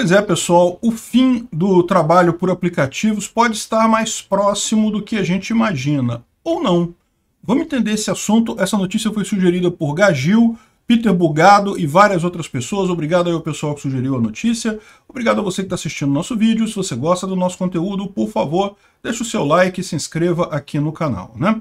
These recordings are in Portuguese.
Pois é, pessoal, o fim do trabalho por aplicativos pode estar mais próximo do que a gente imagina, ou não. Vamos entender esse assunto. Essa notícia foi sugerida por Gagil, Peter Bugado e várias outras pessoas. Obrigado ao pessoal que sugeriu a notícia. Obrigado a você que está assistindo nosso vídeo. Se você gosta do nosso conteúdo, por favor, deixe o seu like e se inscreva aqui no canal. Né?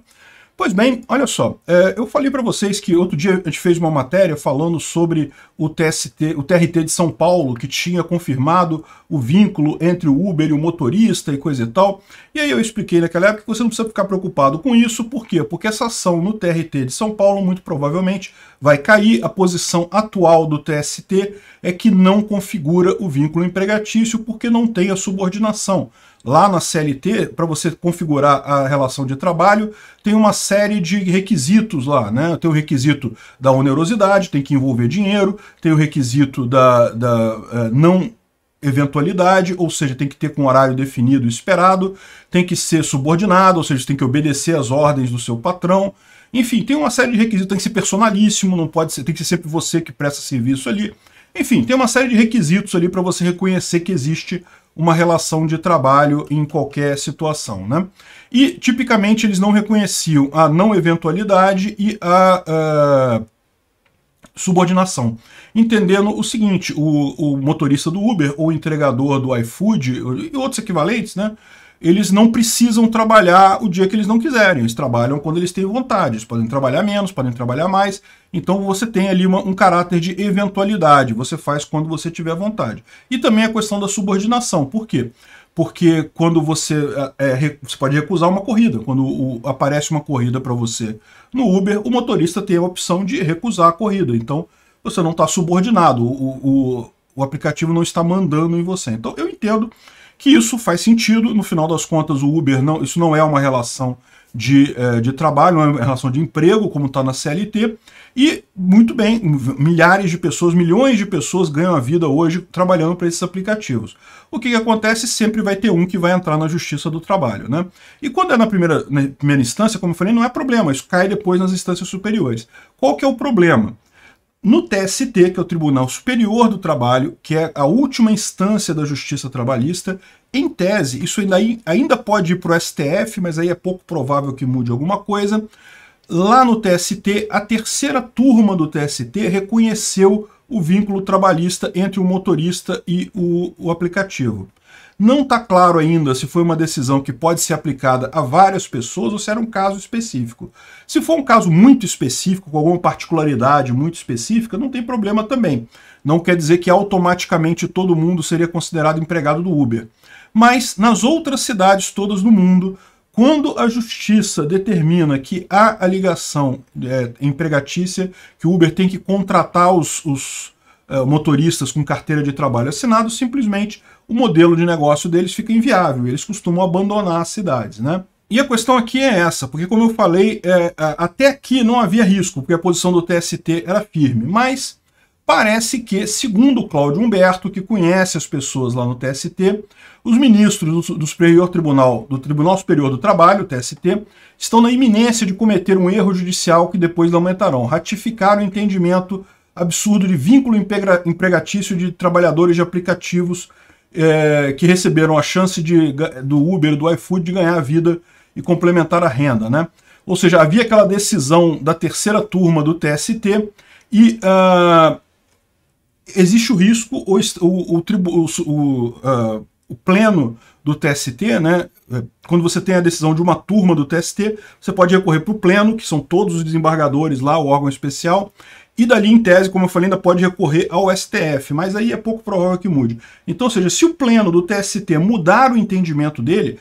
Pois bem, olha só, é, eu falei para vocês que outro dia a gente fez uma matéria falando sobre o TST, o TRT de São Paulo, que tinha confirmado o vínculo entre o Uber e o motorista e coisa e tal. E aí eu expliquei naquela época que você não precisa ficar preocupado com isso, por quê? Porque essa ação no TRT de São Paulo muito provavelmente vai cair. A posição atual do TST é que não configura o vínculo empregatício porque não tem a subordinação. Lá na CLT, para você configurar a relação de trabalho, tem uma série de requisitos lá, né? Tem o requisito da onerosidade, tem que envolver dinheiro, tem o requisito da, da uh, não eventualidade, ou seja, tem que ter com horário definido e esperado, tem que ser subordinado, ou seja, tem que obedecer às ordens do seu patrão. Enfim, tem uma série de requisitos, tem que ser personalíssimo, não pode ser, tem que ser sempre você que presta serviço ali. Enfim, tem uma série de requisitos ali para você reconhecer que existe uma relação de trabalho em qualquer situação. Né? E, tipicamente, eles não reconheciam a não eventualidade e a, subordinação. Entendendo o seguinte, o, o motorista do Uber ou entregador do iFood e outros equivalentes, né? eles não precisam trabalhar o dia que eles não quiserem. Eles trabalham quando eles têm vontade. Eles podem trabalhar menos, podem trabalhar mais. Então você tem ali uma, um caráter de eventualidade. Você faz quando você tiver vontade. E também a questão da subordinação. Por quê? Porque quando você, é, é você pode recusar uma corrida, quando o, aparece uma corrida para você no Uber, o motorista tem a opção de recusar a corrida. Então você não está subordinado. O, o, o aplicativo não está mandando em você. Então eu entendo que isso faz sentido, no final das contas o Uber, não, isso não é uma relação de, eh, de trabalho, não é uma relação de emprego, como está na CLT, e muito bem, milhares de pessoas, milhões de pessoas ganham a vida hoje trabalhando para esses aplicativos. O que, que, acontece? Sempre vai ter um que vai entrar na justiça do trabalho. Né? E quando é na primeira, na primeira instância, como eu falei, não é problema, isso cai depois nas instâncias superiores. Qual que é o problema? No TST, que é o Tribunal Superior do Trabalho, que é a última instância da justiça trabalhista, em tese, isso ainda, ainda pode ir para o STF, mas aí é pouco provável que mude alguma coisa. Lá no TST, a terceira turma do TST reconheceu o vínculo trabalhista entre o motorista e o, o aplicativo. Não está claro ainda se foi uma decisão que pode ser aplicada a várias pessoas ou se era um caso específico. Se for um caso muito específico, com alguma particularidade muito específica, não tem problema também. Não quer dizer que automaticamente todo mundo seria considerado empregado do Uber. Mas nas outras cidades todas do mundo, quando a justiça determina que há a ligação é, empregatícia, que o Uber tem que contratar os, os é, motoristas com carteira de trabalho assinado, simplesmente o modelo de negócio deles fica inviável, eles costumam abandonar as cidades, né? E a questão aqui é essa, porque como eu falei, é, é até aqui não havia risco, porque a posição do TST era firme, mas parece que, segundo Cláudio Humberto, que conhece as pessoas lá no TST, os ministros do, do, Superior Tribunal, do Tribunal Superior do Trabalho, TST, estão na iminência de cometer um erro judicial que depois lamentarão, ratificar o entendimento absurdo de vínculo empregatício de trabalhadores de aplicativos é, que receberam a chance de, do Uber e do iFood de ganhar a vida e complementar a renda. Né? Ou seja, havia aquela decisão da terceira turma do TST e uh, existe o risco, o, o, o, o uh, o pleno do TST, né? É, quando você tem a decisão de uma turma do TST, você pode recorrer para o pleno, que são todos os desembargadores lá, o órgão especial, e dali, em tese, como eu falei, ainda pode recorrer ao STF, mas aí é pouco provável que mude. Então, ou seja, se o pleno do TST mudar o entendimento dele,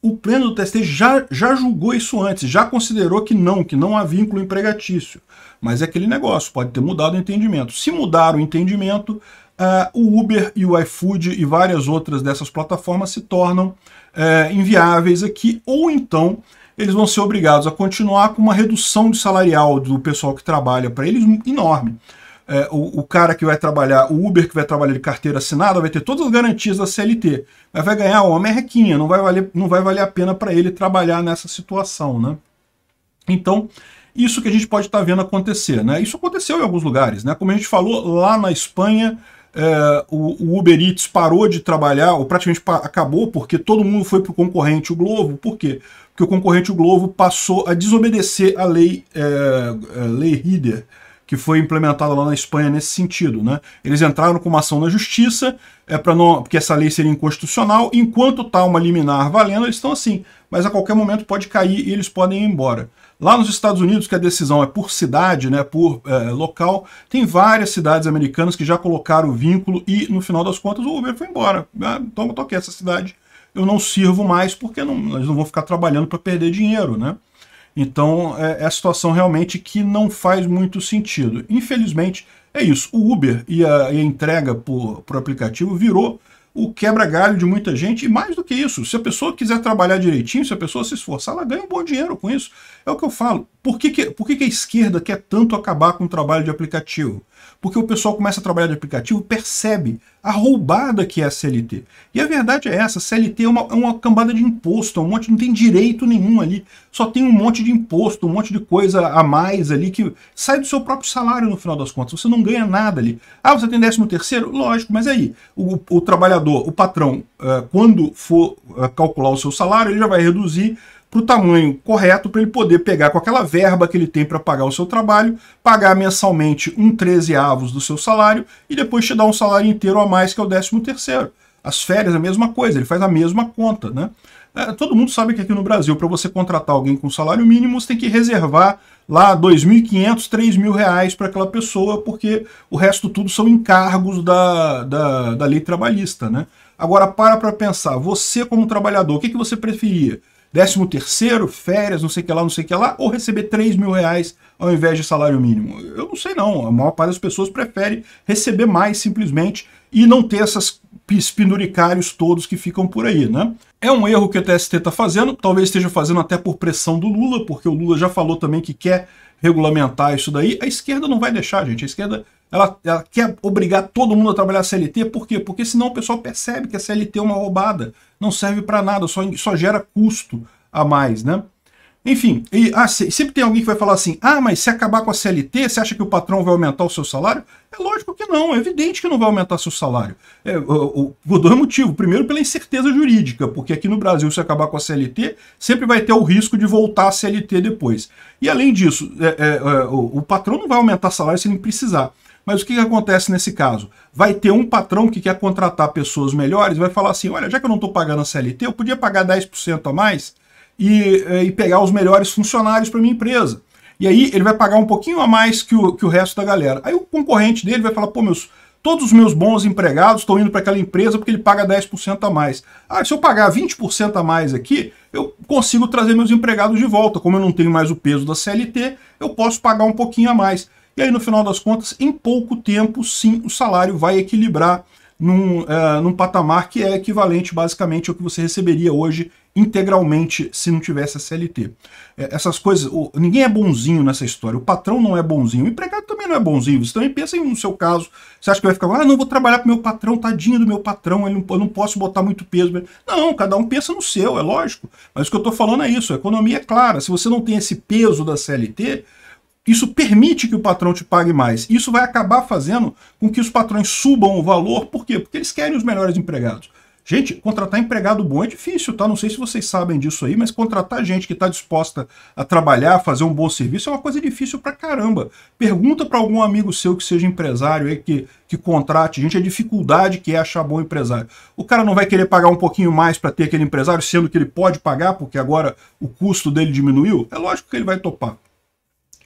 o pleno do TST já, já julgou isso antes, já considerou que não, que não há vínculo empregatício. Mas é aquele negócio, pode ter mudado o entendimento. Se mudar o entendimento, uh, o Uber e o iFood e várias outras dessas plataformas se tornam uh, inviáveis aqui, ou então eles vão ser obrigados a continuar com uma redução de salarial do pessoal que trabalha para eles enorme. É, o, o, cara que vai trabalhar, o Uber que vai trabalhar de carteira assinada, vai ter todas as garantias da CLT, mas vai ganhar uma merrequinha, não vai valer, não vai valer a pena para ele trabalhar nessa situação, né? Então, isso que a gente pode estar tá vendo acontecer, né? Isso aconteceu em alguns lugares, né? Como a gente falou lá na Espanha, é, o, o, Uber Eats parou de trabalhar, ou praticamente pa acabou, porque todo mundo foi para o concorrente, o Globo. Por quê? Porque o concorrente, o Globo, passou a desobedecer a lei, é, a é, lei Rieder, que foi implementada lá na Espanha nesse sentido. Né? Eles entraram com uma ação na justiça, é para não, porque essa lei seria inconstitucional, enquanto está uma liminar valendo, eles estão assim, mas a qualquer momento pode cair e eles podem ir embora. Lá nos Estados Unidos, que a decisão é por cidade, né, por é, local, tem várias cidades americanas que já colocaram o vínculo e, no final das contas, o Uber foi embora. Ah, toma, então, toque essa cidade, eu não sirvo mais porque não, eles não vão ficar trabalhando para perder dinheiro, né? Então, é, é a situação realmente que não faz muito sentido. Infelizmente, é isso. O Uber e a, e a entrega por, por aplicativo virou o quebra-galho de muita gente. E mais do que isso, se a pessoa quiser trabalhar direitinho, se a pessoa se esforçar, ela ganha um bom dinheiro com isso. É o que eu falo. Por que, que, por que, que a esquerda quer tanto acabar com o trabalho de aplicativo? Porque o pessoal começa a trabalhar de aplicativo percebe a roubada que é a CLT. E a verdade é essa, a CLT é uma, é uma cambada de imposto, é um monte, não tem direito nenhum ali, só tem um monte de imposto, um monte de coisa a mais ali que sai do seu próprio salário no final das contas, você não ganha nada ali. Ah, você tem 13 terceiro? Lógico, mas aí, o, o trabalhador, o patrão, eh, quando for eh, calcular o seu salário, ele já vai reduzir para o tamanho correto para ele poder pegar com aquela verba que ele tem para pagar o seu trabalho, pagar mensalmente um 13 avos do seu salário e depois te dar um salário inteiro a mais que é o 13 terceiro. As férias, a mesma coisa, ele faz a mesma conta, né? É, todo mundo sabe que aqui no Brasil, para você contratar alguém com salário mínimo, você tem que reservar lá R$ 2.500, R$ 3.000 para aquela pessoa, porque o resto tudo são encargos da, da, da lei trabalhista, né? Agora, para para pensar, você como trabalhador, o que, que você preferia? décimo terceiro, férias, não sei o que lá, não sei o que lá, ou receber 3 mil reais ao invés de salário mínimo? Eu não sei não, a maior parte das pessoas prefere receber mais simplesmente e não ter essas penduricários todos que ficam por aí, né? É um erro que o TST está fazendo, talvez esteja fazendo até por pressão do Lula, porque o Lula já falou também que quer regulamentar isso daí, a esquerda não vai deixar, gente. A esquerda ela, ela, quer obrigar todo mundo a trabalhar CLT, por quê? Porque senão o pessoal percebe que a CLT é uma roubada, não serve para nada, só, só gera custo a mais, né? Enfim, e, ah, sempre tem alguém que vai falar assim: ah, mas se acabar com a CLT, você acha que o patrão vai aumentar o seu salário? É lógico que não, é evidente que não vai aumentar seu salário. É, o, por dois motivos. Primeiro, pela incerteza jurídica, porque aqui no Brasil, se acabar com a CLT, sempre vai ter o risco de voltar a CLT depois. E além disso, é, é, é, o, o patrão não vai aumentar salário se ele precisar. Mas o que, que acontece nesse caso? Vai ter um patrão que quer contratar pessoas melhores, vai falar assim: olha, já que eu não estou pagando a CLT, eu podia pagar 10% a mais e, eh, e pegar os melhores funcionários para minha empresa. E aí ele vai pagar um pouquinho a mais que o, que o resto da galera. Aí o concorrente dele vai falar, pô, meus, todos os meus bons empregados estão indo para aquela empresa porque ele paga 10% a mais. Ah, se eu pagar 20% a mais aqui, eu consigo trazer meus empregados de volta. Como eu não tenho mais o peso da CLT, eu posso pagar um pouquinho a mais. E aí, no final das contas, em pouco tempo, sim, o salário vai equilibrar num, uh, num patamar que é equivalente basicamente ao que você receberia hoje integralmente se não tivesse a CLT. É, essas coisas, ninguém é bonzinho nessa história, o patrão não é bonzinho, o empregado também não é bonzinho, você também pensa no seu caso, você acha que vai ficar, ah, não vou trabalhar pro meu patrão, tadinho do meu patrão, ele não, eu não posso botar muito peso. Não, cada um pensa no seu, é lógico, mas o que eu estou falando é isso, a economia é clara, se você não tem esse peso da CLT, isso permite que o patrão te pague mais. Isso vai acabar fazendo com que os patrões subam o valor, por quê? Porque eles querem os melhores empregados. Gente, contratar empregado bom é difícil, tá? Não sei se vocês sabem disso aí, mas contratar gente que está disposta a trabalhar, fazer um bom serviço é uma coisa difícil pra caramba. Pergunta para algum amigo seu que seja empresário aí, que, que contrate gente, a dificuldade que é achar bom empresário. O cara não vai querer pagar um pouquinho mais para ter aquele empresário, sendo que ele pode pagar, porque agora o custo dele diminuiu? É lógico que ele vai topar.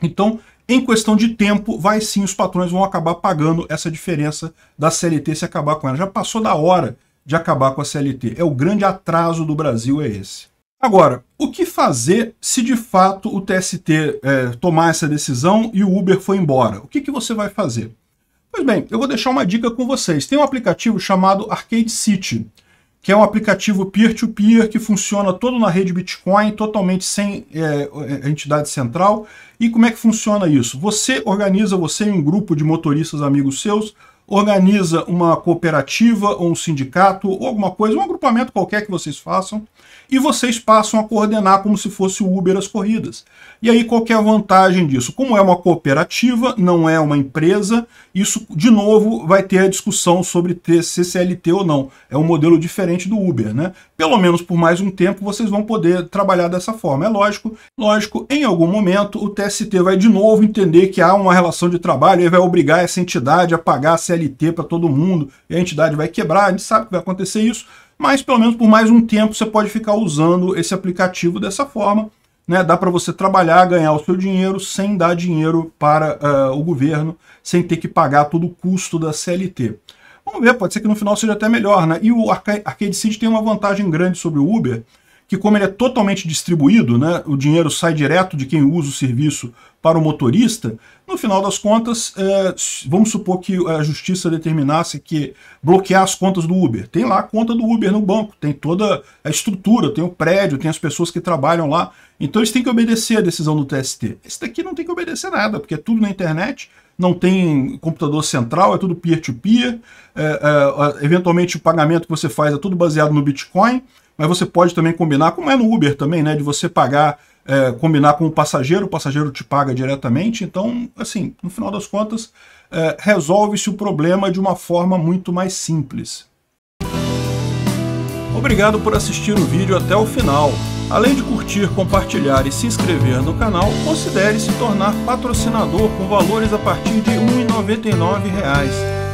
Então, em questão de tempo, vai sim, os patrões vão acabar pagando essa diferença da CLT se acabar com ela. Já passou da hora de acabar com a CLT. É o grande atraso do Brasil é esse. Agora, o que fazer se de fato o TST é, tomar essa decisão e o Uber foi embora? O que, que você vai fazer? Pois bem, eu vou deixar uma dica com vocês. Tem um aplicativo chamado Arcade City, que é um aplicativo peer-to-peer -peer que funciona todo na rede Bitcoin, totalmente sem é, é, entidade central. E como é que funciona isso? Você organiza, você e um grupo de motoristas amigos seus, organiza uma cooperativa ou um sindicato ou alguma coisa, um agrupamento qualquer que vocês façam, e vocês passam a coordenar como se fosse o Uber as corridas. E aí qual é a vantagem disso? Como é uma cooperativa, não é uma empresa, isso de novo vai ter a discussão sobre ter CCLT ou não. É um modelo diferente do Uber, né? Pelo menos por mais um tempo vocês vão poder trabalhar dessa forma. É lógico, lógico, em algum momento o TST vai de novo entender que há uma relação de trabalho e vai obrigar essa entidade a pagar a CLT CLT para todo mundo, a entidade vai quebrar, a gente sabe que vai acontecer isso, mas pelo menos por mais um tempo você pode ficar usando esse aplicativo dessa forma. Né? Dá para você trabalhar, ganhar o seu dinheiro sem dar dinheiro para uh, o governo, sem ter que pagar todo o custo da CLT. Vamos ver, pode ser que no final seja até melhor, né? E o Arcade City tem uma vantagem grande sobre o Uber, que como ele é totalmente distribuído, né, o dinheiro sai direto de quem usa o serviço para o motorista, no final das contas, é, vamos supor que a justiça determinasse que bloquear as contas do Uber. Tem lá a conta do Uber no banco, tem toda a estrutura, tem o prédio, tem as pessoas que trabalham lá. Então eles têm que obedecer a decisão do TST. Esse daqui não tem que obedecer nada, porque é tudo na internet, não tem computador central, é tudo peer-to-peer, -peer, é, é, eventualmente o pagamento que você faz é tudo baseado no Bitcoin, mas você pode também combinar, como é no Uber também, né? De você pagar, é, combinar com o passageiro, o passageiro te paga diretamente. Então, assim, no final das contas, é, resolve-se o problema de uma forma muito mais simples. Obrigado por assistir o vídeo até o final. Além de curtir, compartilhar e se inscrever no canal, considere se tornar patrocinador com valores a partir de R$ 1,99